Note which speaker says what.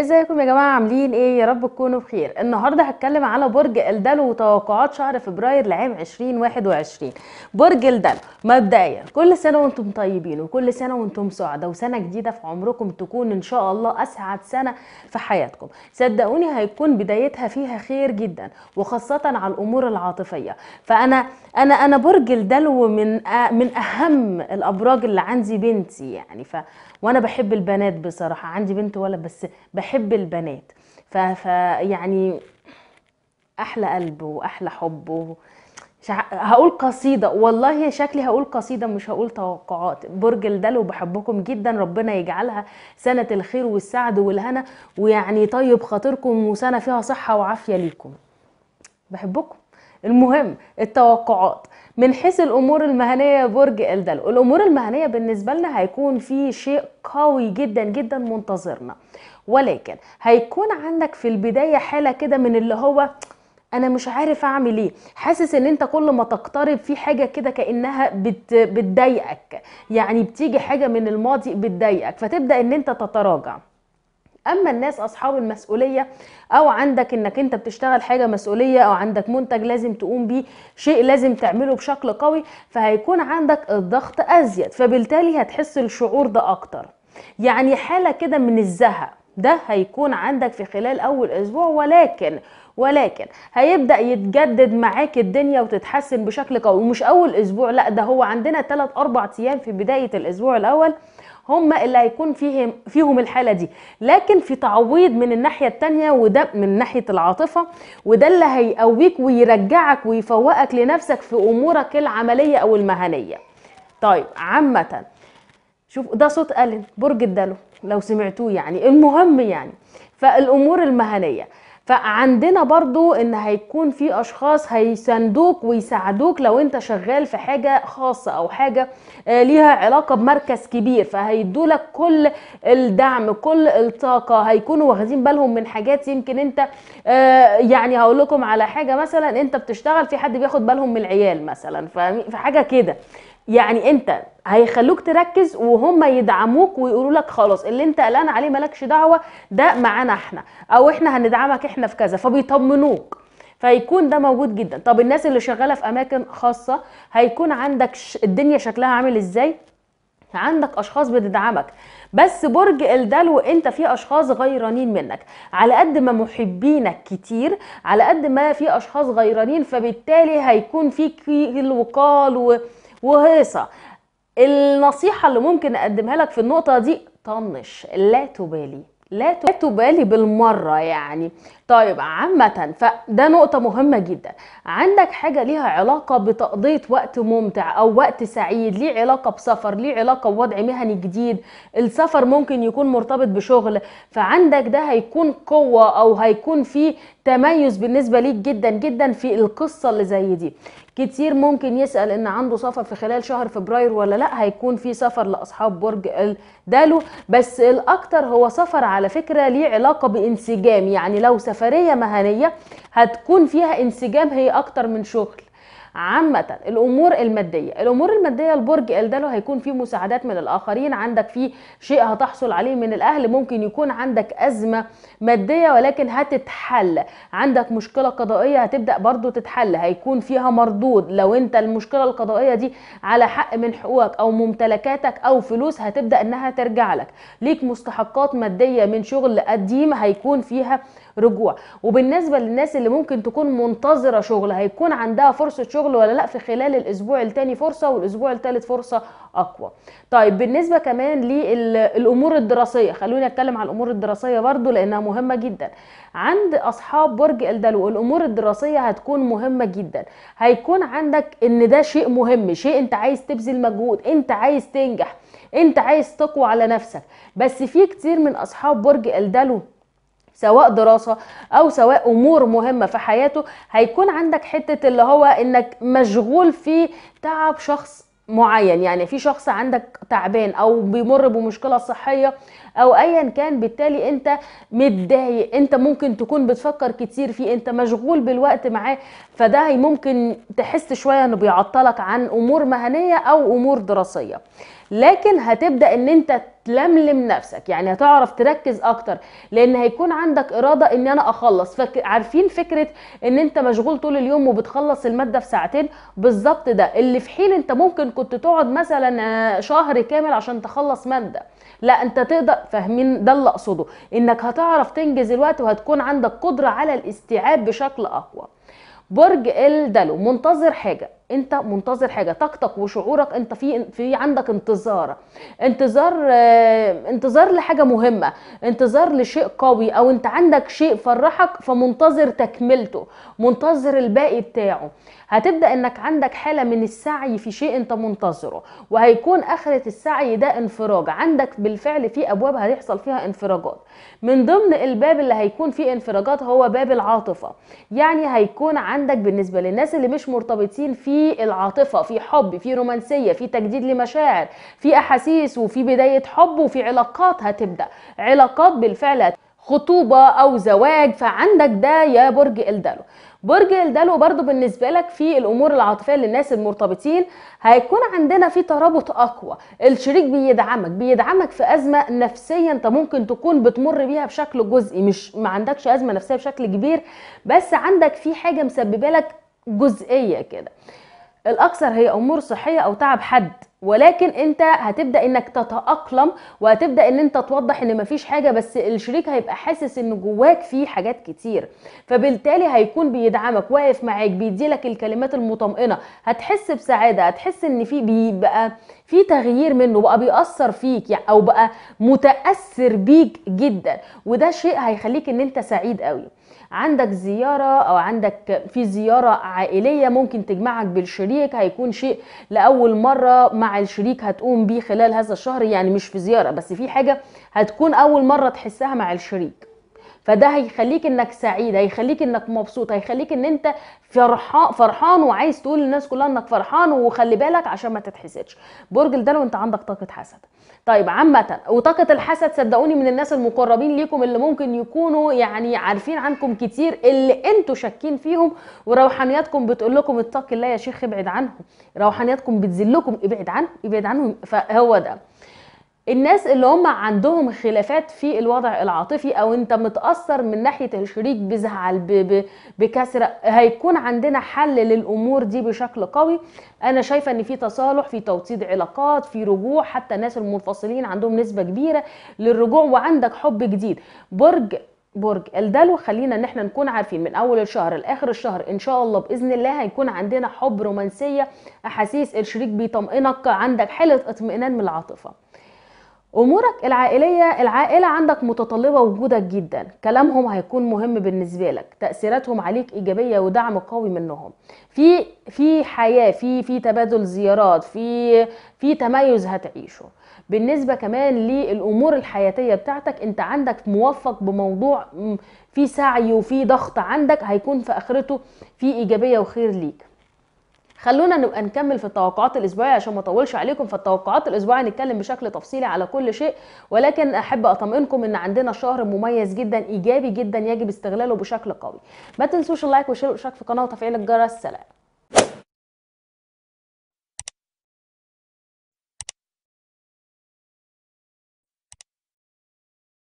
Speaker 1: ازيكم يا جماعه عاملين ايه يا رب تكونوا بخير النهارده هتكلم على برج الدلو وتوقعات شهر فبراير لعام 2021 برج الدلو مبدئيا كل سنه وانتم طيبين وكل سنه وانتم سعداء وسنه جديده في عمركم تكون ان شاء الله اسعد سنه في حياتكم صدقوني هيكون بدايتها فيها خير جدا وخاصه على الامور العاطفيه فانا انا انا برج الدلو من من اهم الابراج اللي عندي بنتي يعني ف وانا بحب البنات بصراحه عندي بنت ولا بس بحب البنات ف... ف يعني احلى قلب واحلى حب و... شع... هقول قصيدة والله شكلي هقول قصيدة مش هقول توقعات برج الدلو بحبكم جدا ربنا يجعلها سنة الخير والسعد والهنا ويعني طيب خاطركم وسنة فيها صحة وعافية ليكم بحبكم المهم التوقعات من حيث الامور المهنيه برج الدلو الامور المهنيه بالنسبه لنا هيكون في شيء قوي جدا جدا منتظرنا ولكن هيكون عندك في البدايه حاله كده من اللي هو انا مش عارف اعمل ايه حاسس ان انت كل ما تقترب في حاجه كده كانها بت... بتضايقك يعني بتيجي حاجه من الماضي بتضايقك فتبدا ان انت تتراجع اما الناس اصحاب المسؤوليه او عندك انك انت بتشتغل حاجه مسؤوليه او عندك منتج لازم تقوم بيه شيء لازم تعمله بشكل قوي فهيكون عندك الضغط ازيد فبالتالي هتحس الشعور ده اكتر يعني حاله كده من الزهق ده هيكون عندك في خلال اول اسبوع ولكن ولكن هيبدا يتجدد معاك الدنيا وتتحسن بشكل قوي ومش اول اسبوع لا ده هو عندنا 3 4 ايام في بدايه الاسبوع الاول هم اللي هيكون فيهم فيهم الحاله دي لكن في تعويض من الناحيه الثانيه وده من ناحيه العاطفه وده اللي هيقويك ويرجعك ويفوقك لنفسك في امورك العمليه او المهنيه طيب عامه شوف ده صوت ألن برج الدلو لو سمعتوه يعني المهم يعني فالامور المهنيه فعندنا برضو ان هيكون في اشخاص هيساندوك ويساعدوك لو انت شغال في حاجة خاصة او حاجة آه، ليها علاقة بمركز كبير فهيدولك كل الدعم كل الطاقة هيكونوا واخدين بالهم من حاجات يمكن انت آه، يعني هقول لكم على حاجة مثلا انت بتشتغل في حد بياخد بالهم من العيال مثلا حاجة كده يعني انت هيخلوك تركز وهم يدعموك ويقولوا لك خلاص اللي انت قلقان عليه مالكش دعوه ده معانا احنا او احنا هندعمك احنا في كذا فبيطمنوك فيكون ده موجود جدا طب الناس اللي شغاله في اماكن خاصه هيكون عندك الدنيا شكلها عامل ازاي عندك اشخاص بتدعمك بس برج الدلو انت في اشخاص غيرانين منك على قد ما محبينك كتير على قد ما في اشخاص غيرانين فبالتالي هيكون فيك الوقال و... وهيصه النصيحه اللي ممكن اقدمها لك في النقطه دي طنش لا تبالي لا تبالي بالمره يعني طيب عامة فده نقطة مهمة جدا عندك حاجة ليها علاقة بتقضية وقت ممتع أو وقت سعيد ليه علاقة بسفر ليه علاقة بوضع مهني جديد السفر ممكن يكون مرتبط بشغل فعندك ده هيكون قوة أو هيكون فيه تميز بالنسبة ليك جدا جدا في القصة اللي زي دي كتير ممكن يسأل ان عنده سفر في خلال شهر فبراير ولا لا هيكون في سفر لاصحاب برج الدالو بس الاكتر هو سفر على فكرة ليه علاقة بانسجام يعني لو سفر سفريه مهنيه هتكون فيها انسجام هي اكتر من شغل عامة الأمور المادية الأمور المادية البرج الدلو هيكون فيه مساعدات من الآخرين عندك فيه شيء هتحصل عليه من الأهل ممكن يكون عندك أزمة مادية ولكن هتتحل عندك مشكلة قضائية هتبدأ برضو تتحل هيكون فيها مردود لو أنت المشكلة القضائية دي على حق من حقوقك أو ممتلكاتك أو فلوس هتبدأ أنها ترجع لك ليك مستحقات مادية من شغل قديم هيكون فيها رجوع وبالنسبه للناس اللي ممكن تكون منتظره شغل هيكون عندها فرصه شغل ولا لا في خلال الاسبوع الثاني فرصه والاسبوع الثالث فرصه اقوى طيب بالنسبه كمان للامور الدراسيه خلوني اتكلم على الامور الدراسيه برضو لانها مهمه جدا عند اصحاب برج الدلو الامور الدراسيه هتكون مهمه جدا هيكون عندك ان ده شيء مهم شيء انت عايز تبذل مجهود انت عايز تنجح انت عايز تقوى على نفسك بس في كتير من اصحاب برج الدلو سواء دراسة أو سواء أمور مهمة في حياته هيكون عندك حتة اللي هو إنك مشغول في تعب شخص معين يعني في شخص عندك تعبان او بيمر بمشكله صحيه او ايا كان بالتالي انت متضايق انت ممكن تكون بتفكر كتير فيه انت مشغول بالوقت معاه فده ممكن تحس شويه انه بيعطلك عن امور مهنيه او امور دراسيه لكن هتبدا ان انت تلملم نفسك يعني هتعرف تركز اكتر لان هيكون عندك اراده ان انا اخلص فك... عارفين فكره ان انت مشغول طول اليوم وبتخلص الماده في ساعتين بالظبط ده اللي في حين انت ممكن كنت تقعد مثلا آه، شهر كامل عشان تخلص ماده لا انت تقدر فاهمين ده اللي اقصده انك هتعرف تنجز الوقت وهتكون عندك قدره على الاستيعاب بشكل اقوى برج الدلو منتظر حاجه انت منتظر حاجه طاقتك وشعورك انت في في عندك انتظار انتظار آه، انتظار لحاجه مهمه انتظار لشيء قوي او انت عندك شيء فرحك فمنتظر تكملته منتظر الباقي بتاعه هتبدا انك عندك حاله من السعي في شيء انت منتظره وهيكون اخره السعي ده انفراج عندك بالفعل في ابواب هيحصل فيها انفراجات من ضمن الباب اللي هيكون فيه انفراجات هو باب العاطفه يعني هيكون عندك بالنسبه للناس اللي مش مرتبطين في في العاطفه في حب في رومانسيه في تجديد لمشاعر في احاسيس وفي بدايه حب وفي علاقات هتبدا علاقات بالفعل خطوبة أو زواج فعندك ده يا برج الدلو برج الدلو برضو بالنسبة لك في الأمور العاطفية للناس المرتبطين هيكون عندنا في ترابط أقوى الشريك بيدعمك بيدعمك في أزمة نفسية أنت ممكن تكون بتمر بيها بشكل جزئي مش ما عندكش أزمة نفسية بشكل كبير بس عندك في حاجة مسببة لك جزئية كده الاكثر هي امور صحيه او تعب حد ولكن انت هتبدا انك تتاقلم وهتبدا ان انت توضح ان مفيش حاجه بس الشريك هيبقى حاسس ان جواك في حاجات كتير فبالتالي هيكون بيدعمك واقف معاك بيديلك الكلمات المطمئنه هتحس بسعاده هتحس ان في بيبقى في تغيير منه بقى بيأثر فيك يعني او بقى متاثر بيك جدا وده شيء هيخليك ان انت سعيد قوي عندك زياره او عندك في زياره عائليه ممكن تجمعك بالشريك هيكون شيء لاول مره مع الشريك هتقوم بيه خلال هذا الشهر يعني مش في زياره بس في حاجه هتكون اول مره تحسها مع الشريك فده هيخليك انك سعيد هيخليك انك مبسوط هيخليك ان انت فرحان فرحان وعايز تقول للناس كلها انك فرحان وخلي بالك عشان ما تتحسدش برج الدلو لو انت عندك طاقه حسد طيب عامة وطاقة الحسد صدقوني من الناس المقربين ليكم اللي ممكن يكونوا يعني عارفين عنكم كتير اللي انتوا شاكين فيهم وروحانياتكم بتقول لكم اتقي الله يا شيخ ابعد عنهم روحانياتكم بتذلكم ابعد عنهم ابعد عنهم فهو ده الناس اللي هم عندهم خلافات في الوضع العاطفي او انت متاثر من ناحيه الشريك بزعل بكسره هيكون عندنا حل للامور دي بشكل قوي انا شايفه ان في تصالح في توطيد علاقات في رجوع حتى الناس المنفصلين عندهم نسبه كبيره للرجوع وعندك حب جديد برج برج الدلو خلينا ان احنا نكون عارفين من اول الشهر لاخر الشهر ان شاء الله باذن الله هيكون عندنا حب رومانسيه احاسيس الشريك بيطمئنك عندك حاله اطمئنان من العاطفه امورك العائليه العائله عندك متطلبه وجودك جدا كلامهم هيكون مهم بالنسبه لك تاثيراتهم عليك ايجابيه ودعم قوي منهم في في حياه في في تبادل زيارات في في تميز هتعيشه بالنسبه كمان للامور الحياتيه بتاعتك انت عندك موفق بموضوع في سعي وفي ضغط عندك هيكون في اخرته في ايجابيه وخير ليك خلونا نبقى نكمل في التوقعات الاسبوعيه عشان ما اطولش عليكم في التوقعات الاسبوعيه نتكلم بشكل تفصيلي على كل شيء ولكن احب اطمئنكم ان عندنا شهر مميز جدا ايجابي جدا يجب استغلاله بشكل قوي ما تنسوش اللايك والشير والاشتراك في القناه وتفعيل الجرس سلام